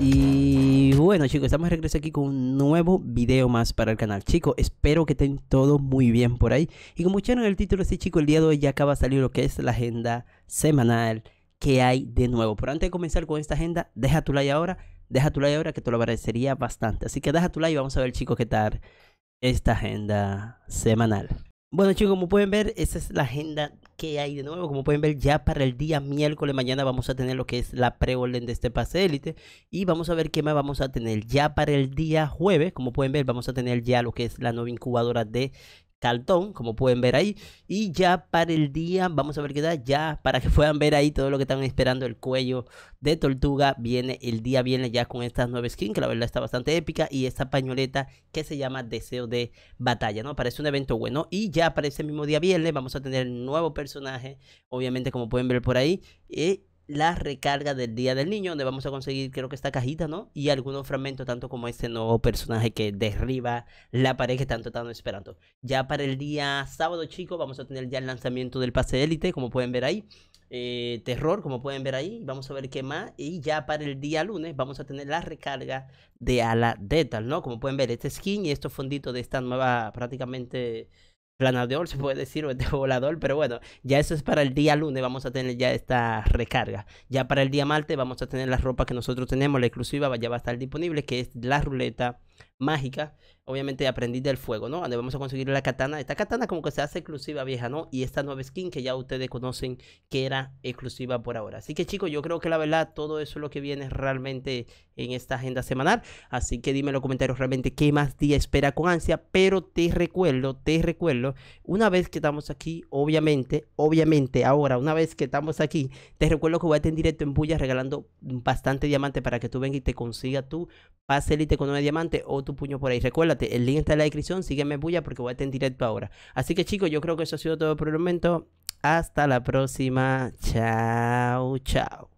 Y bueno chicos, estamos de regreso aquí con un nuevo video más para el canal. Chicos, espero que estén todos muy bien por ahí. Y como echaron el título, sí chicos, el día de hoy ya acaba de salir lo que es la agenda semanal que hay de nuevo. Pero antes de comenzar con esta agenda, deja tu like ahora Deja tu like ahora que te lo agradecería bastante. Así que deja tu like y vamos a ver, chicos, qué tal esta agenda semanal. Bueno chicos, como pueden ver, esa es la agenda que hay de nuevo. Como pueden ver, ya para el día miércoles mañana vamos a tener lo que es la preorden de este pase élite. Y vamos a ver qué más vamos a tener. Ya para el día jueves, como pueden ver, vamos a tener ya lo que es la nueva incubadora de cartón, como pueden ver ahí. Y ya para el día, vamos a ver qué da, ya para que puedan ver ahí todo lo que están esperando, el cuello de tortuga viene, el día viene ya con estas nueva skin que la verdad está bastante épica, y esta pañoleta que se llama Deseo de Batalla, ¿no? Parece un evento bueno. Y ya para ese mismo día viernes vamos a tener nuevo personaje, obviamente como pueden ver por ahí, y la recarga del Día del Niño, donde vamos a conseguir creo que esta cajita, ¿no? Y algunos fragmentos, tanto como este nuevo personaje que derriba la pareja, que tanto esperando. Ya para el día sábado, chicos, vamos a tener ya el lanzamiento del pase élite, como pueden ver ahí. Eh, terror, como pueden ver ahí. Vamos a ver qué más. Y ya para el día lunes vamos a tener la recarga de ala Detal, ¿no? Como pueden ver, este skin y estos fonditos de esta nueva prácticamente planador, se puede decir, o de volador, pero bueno, ya eso es para el día lunes, vamos a tener ya esta recarga. Ya para el día martes vamos a tener la ropa que nosotros tenemos, la exclusiva ya va a estar disponible, que es la ruleta mágica, obviamente aprendí del fuego, ¿no? Donde vamos a conseguir la katana. Esta katana como que se hace exclusiva vieja, ¿no? Y esta nueva skin que ya ustedes conocen que era exclusiva por ahora. Así que chicos, yo creo que la verdad todo eso es lo que viene realmente en esta agenda semanal. Así que dime en los comentarios realmente qué más día espera con ansia. Pero te recuerdo, te recuerdo, una vez que estamos aquí, obviamente, obviamente ahora, una vez que estamos aquí, te recuerdo que voy a estar en directo en Bulla regalando bastante diamante para que tú vengas y te consiga tu pase elite con una diamante o tu puño por ahí. Recuérdate, el link está en la descripción. Sígueme bulla porque voy a estar en directo ahora. Así que chicos, yo creo que eso ha sido todo por el momento. Hasta la próxima. Chao, chao.